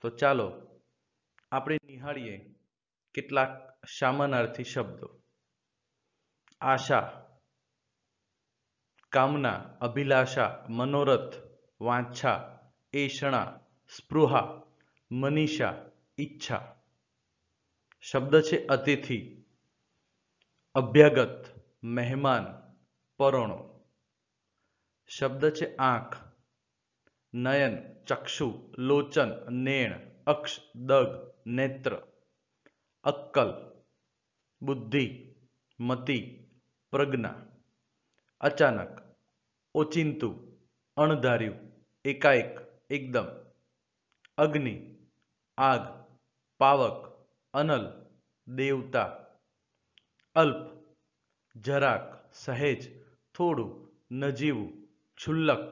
તો ચાલો આપણે નિહાળીએ કેટલાક સામાનાર્થી શબ્દો આશા કામના અભિલાષા મનોરથ વાંછા એષણા સ્પૃહા મનીષા ઈચ્છા શબ્દ છે અતિથિ અભ્યાગત મહેમાન પરોણો શબ્દ છે આંખ नयन चक्षु लोचन नेण अक्ष दग नेत्र अक्कल बुद्धि मति प्रज्ञा अचानक ઓચિંતું અણધાર્યું એકાએક એકદમ અગ્નિ આગ પાવક અનલ દેવતા અલ્પ જરાક સહેજ થોડું નજીવું છુલ્લક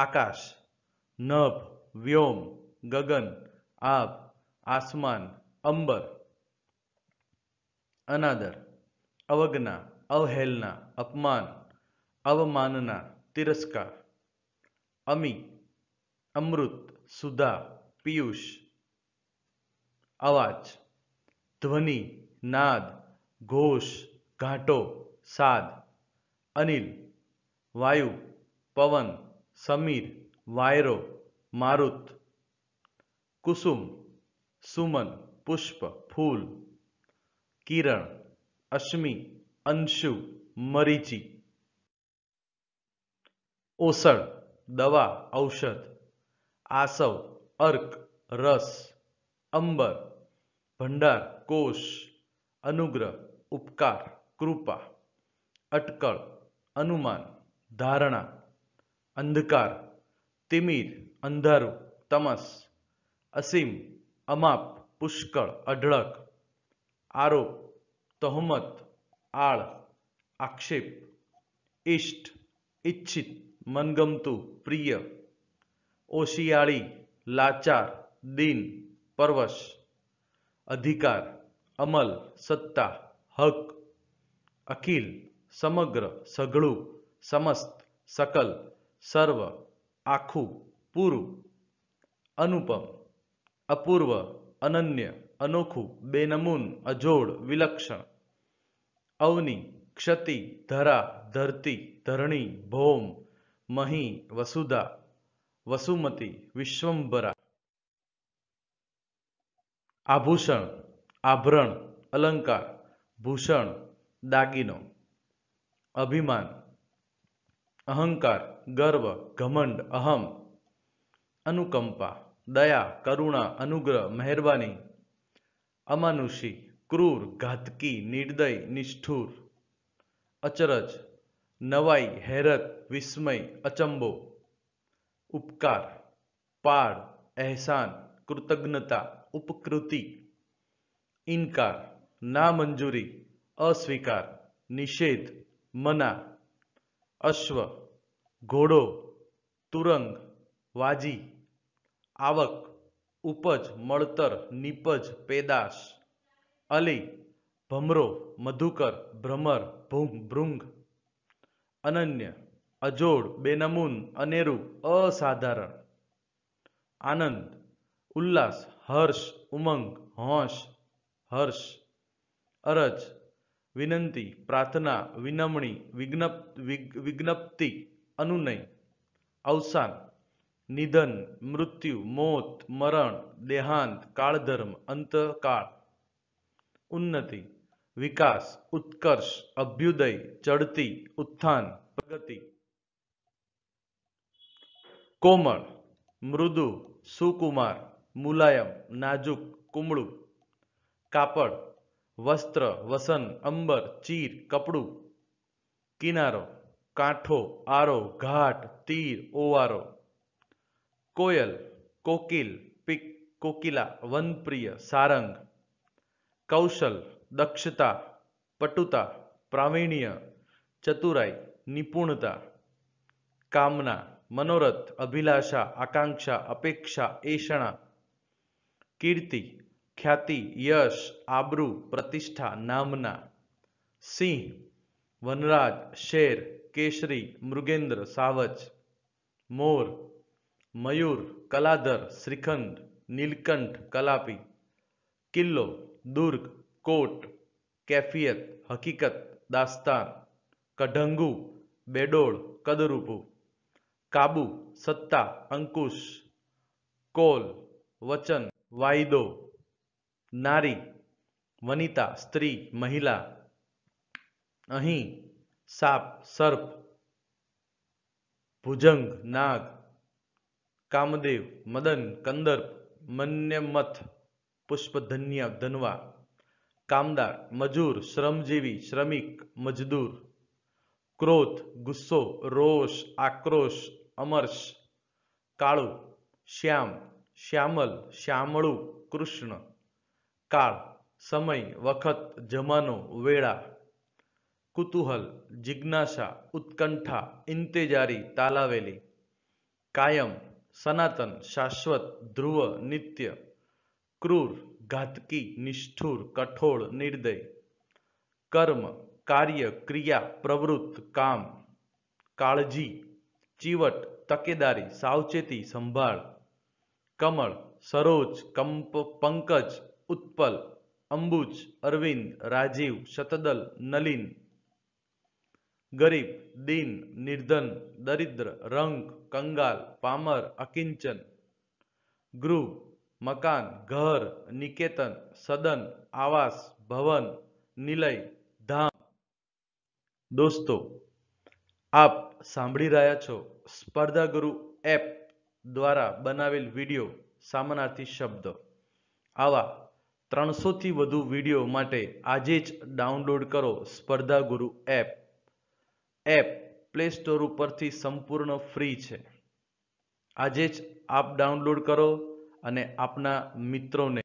આકાશ નભ વ્યોમ ગગન આભ આસમાન અંબર અનાદર અવજ્ઞા અવહેલના અપમાન અવમાનના તિરસ્કાર અમી અમૃત સુધા પિયુષ અવાજ ધ્વનિ નાદ ઘોષ ઘાંટો સાદ અનિલ વાયુ પવન समीर वायरो मारुत कुसुम सुमन पुष्प फूल किरण अश्मि अंशु मरीची ઓસળ દવા ઔષધ આસવ અર્ક રસ અંબર ભંડાર કોષ અનુગ્રહ ઉપકાર કૃપા અટકળ અનુમાન ધારણા अंधकार तिमिर अंधारू तमस असीम અમાપ પુષ્કળ અઢળક આરોપ તહોમત આળ આક્ષેપ ઇષ્ટ ઇચ્છિત મનગમતું પ્રિય ઓશિયાળી લાચાર દિન પરવશ અધિકાર અમલ સત્તા હક અકીલ સમગ્ર સઘળું સમસ્ત સકલ સર્વ આખું પૂરું અનુપમ અપૂર્વ અનન્ય અનોખું બેનમૂન અજોડ વિલક્ષણ અવની ક્ષતિ ધરા ધરતી ધરણી ભૌમ મહી વસુધા વસુમતી વિશ્વંભરા આભૂષણ આભરણ અલંકાર ભૂષણ દાગીનો અભિમાન अहंकार गर्व घमंड अहम अनुकंपा दया करुणा अनुग्रह मेहरबानी अमानुषी क्रूर घातकी निर्दय निष्ठुर अचरज नवाई हैरत विस्मय अचंबो उपकार पाड़ एहसान कृतज्ञता उपकृति इनकार नामंजूरी अस्वीकार निषेध मना અશ્વ ઘોડો તુરંગ વાજી આવક ઉપજ મળતર નીપજ પેદાશ અલી ભમરો મધુકર ભ્રમર ભૂંગ ભૃંગ અનન્ય અજોડ બેનમૂન અનેરું અસાધારણ આનંદ ઉલ્લાસ હર્ષ ઉમંગ હોંશ હર્ષ અરજ વિનંતી પ્રાર્થના વિનમણી વિજ્ઞપ વિજ્ઞપ્તિ અનુનય અવસાન નિધન મૃત્યુ મોત મરણ દેહાંત કાળધર્મ અંતકાળ ઉન્નતિ વિકાસ ઉત્કર્ષ અભ્યુદય ચડતી ઉત્થાન પ્રગતિ કોમળ મૃદુ સુકુમાર મુલાયમ નાજુક કુમળું કાપડ વસ્ત્ર વસન અંબર ચીર કપડું કિનારો કાંઠો આરો ઘાટ તીર ઓવારો કોયલ કોકિલ પિક કોકિલા વનપ્રિય સારંગ કૌશલ દક્ષતા પટુતા પ્રાવીણ્ય ચતુરાઈ નિપુણતા કામના મનોરથ અભિલાષા આકાંક્ષા અપેક્ષા એષણા કીર્તિ ખ્યાતિ યશ આબરૂ પ્રતિષ્ઠા નામના સિંહ વનરાજ શેર કેશરી મૃગેન્દ્ર સાવજ મોર મયુર કલાધર શ્રીખંડ નીલકંઠ કલાપી કિલ્લો દુર્ગ કોટ કેફિયત હકીકત દાસ્તાન કઢંગુ બેડોળ કદરૂપુ કાબુ સત્તા અંકુશ કોલ વચન વાયદો નારી વનિતા સ્ત્રી મહિલા અહીં સાપ સર્પ ભુજંગ નાગ કામદેવ મદન કંદર્પ મન્યમથ પુષ્પધન્ય ધનવા કામદાર મજૂર શ્રમજીવી શ્રમિક મજદૂર ક્રોધ ગુસ્સો રોષ આક્રોશ અમર્ષ કાળું શ્યામ શ્યામલ શ્યામળું કૃષ્ણ કાળ સમય વખત જમાનો વેળા કુતૂહલ જિજ્ઞાસા ઉત્કંઠા ઇંતેજારી તાલાવેલી કાયમ સનાતન શાશ્વત ધ્રુવ નિત્ય ક્રૂર ઘાતકી નિષ્ઠુર કઠોળ નિર્દય કર્મ કાર્ય ક્રિયા પ્રવૃત્ત કામ કાળજી ચીવટ તકેદારી સાવચેતી સંભાળ કમળ સરોજ કંપ પંકજ उत्पल અંબુજ અરવિંદ રાજીવ શતદલ નલિન ગરીબ દીન નિર્ધન દરિદ્ર રંગ કંગાલ પામર અકિંચન ગૃહ મકાન ઘર નિકેતન સદન આવાસ ભવન નિલય ધામ દોસ્તો આપ સાંભળી રહ્યા છો સ્પર્ધા ગુરુ એપ દ્વારા બનાવેલ વિડીયો સામનાર્થી શબ્દ આવા ત્રણસોથી વધુ વિડીયો માટે આજે જ ડાઉનલોડ કરો સ્પર્ધા ગુરુ એપ એપ પ્લે સ્ટોર ઉપરથી સંપૂર્ણ ફ્રી છે આજે જ આપ ડાઉનલોડ કરો અને આપના મિત્રોને